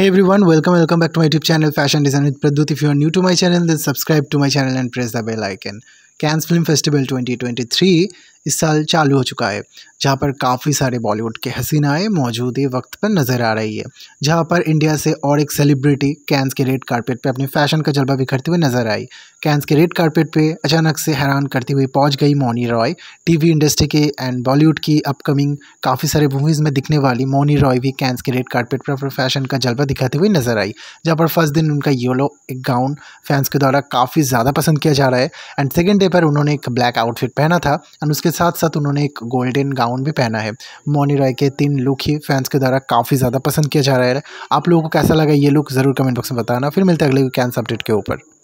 Hey everyone, welcome welcome back to my YouTube channel Fashion Design with Pradut. If you are new to my channel, then subscribe to my channel and press the bell icon. Cannes Film Festival 2023 इस साल चालू हो चुका है जहाँ पर काफ़ी सारे बॉलीवुड के हसीनाएँ मौजूदे वक्त पर नज़र आ रही है जहाँ पर इंडिया से और एक सेलिब्रिटी कैंस के रेड कारपेट पे अपने फैशन का जलवा बिखरते हुए नजर आई कैंस के रेड कारपेट पे अचानक से हैरान करती हुई पहुँच गई मोनी रॉय टीवी इंडस्ट्री के एंड बॉलीवुड की अपकमिंग काफ़ी सारे मूवीज़ में दिखने वाली मोनी रॉय भी कैंस के रेड कारपेट पर अपने फैशन का जलवा दिखाते हुए नजर आई जहाँ पर फर्स्ट दिन उनका येलो एक गाउन फैंस के द्वारा काफ़ी ज़्यादा पसंद किया जा रहा है एंड सेकेंड डे पर उन्होंने एक ब्लैक आउटफिट पहना था एंड उसके के साथ साथ उन्होंने एक गोल्डन गाउन भी पहना है मोनी रॉय के तीन लुक ही फैंस के द्वारा काफ़ी ज़्यादा पसंद किया जा रहा है आप लोगों को कैसा लगा ये लुक ज़रूर कमेंट बॉक्स में बताना फिर मिलते हैं अगले कैंस अपडेट के ऊपर